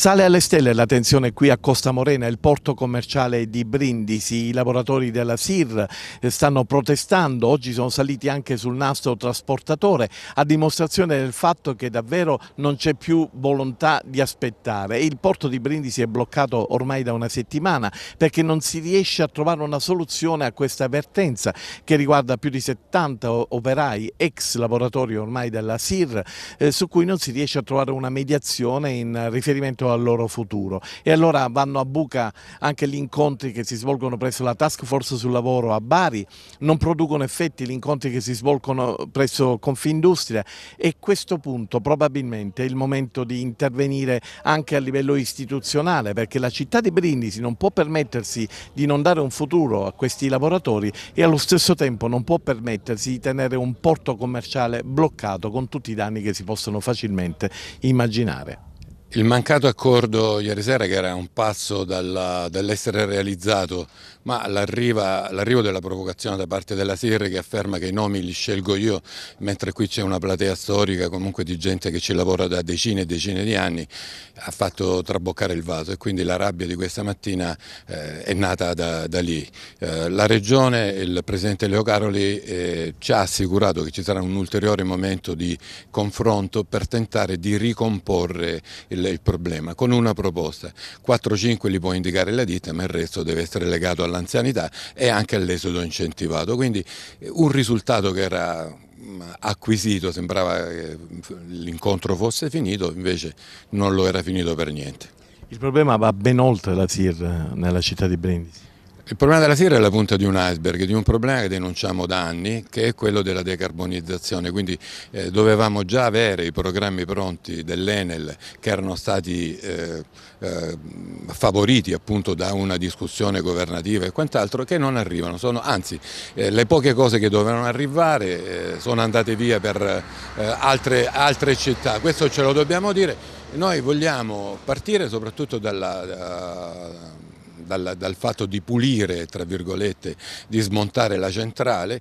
Sale alle stelle la tensione qui a Costa Morena, il porto commerciale di Brindisi. I lavoratori della SIR stanno protestando, oggi sono saliti anche sul nastro trasportatore, a dimostrazione del fatto che davvero non c'è più volontà di aspettare. Il porto di Brindisi è bloccato ormai da una settimana perché non si riesce a trovare una soluzione a questa avvertenza che riguarda più di 70 operai, ex lavoratori ormai della SIR, eh, su cui non si riesce a trovare una mediazione in riferimento a al loro futuro. E allora vanno a buca anche gli incontri che si svolgono presso la Task Force sul lavoro a Bari, non producono effetti gli incontri che si svolgono presso Confindustria e questo punto probabilmente è il momento di intervenire anche a livello istituzionale perché la città di Brindisi non può permettersi di non dare un futuro a questi lavoratori e allo stesso tempo non può permettersi di tenere un porto commerciale bloccato con tutti i danni che si possono facilmente immaginare. Il mancato accordo ieri sera che era un passo dall'essere realizzato, ma l'arrivo della provocazione da parte della Sirri che afferma che i nomi li scelgo io, mentre qui c'è una platea storica comunque di gente che ci lavora da decine e decine di anni, ha fatto traboccare il vaso e quindi la rabbia di questa mattina eh, è nata da, da lì. Eh, la Regione, il Presidente Leo Caroli eh, ci ha assicurato che ci sarà un ulteriore momento di confronto per tentare di ricomporre il il, il problema, con una proposta. 4-5 li può indicare la ditta, ma il resto deve essere legato all'anzianità e anche all'esodo incentivato. Quindi eh, un risultato che era mm, acquisito, sembrava che mm, l'incontro fosse finito, invece non lo era finito per niente. Il problema va ben oltre la TIR eh, nella città di Brindisi. Il problema della Sirria è la punta di un iceberg, di un problema che denunciamo da anni, che è quello della decarbonizzazione, quindi eh, dovevamo già avere i programmi pronti dell'Enel che erano stati eh, eh, favoriti appunto da una discussione governativa e quant'altro che non arrivano, sono, anzi eh, le poche cose che dovevano arrivare eh, sono andate via per eh, altre, altre città, questo ce lo dobbiamo dire, noi vogliamo partire soprattutto dalla... Da, dal, dal fatto di pulire, tra virgolette, di smontare la centrale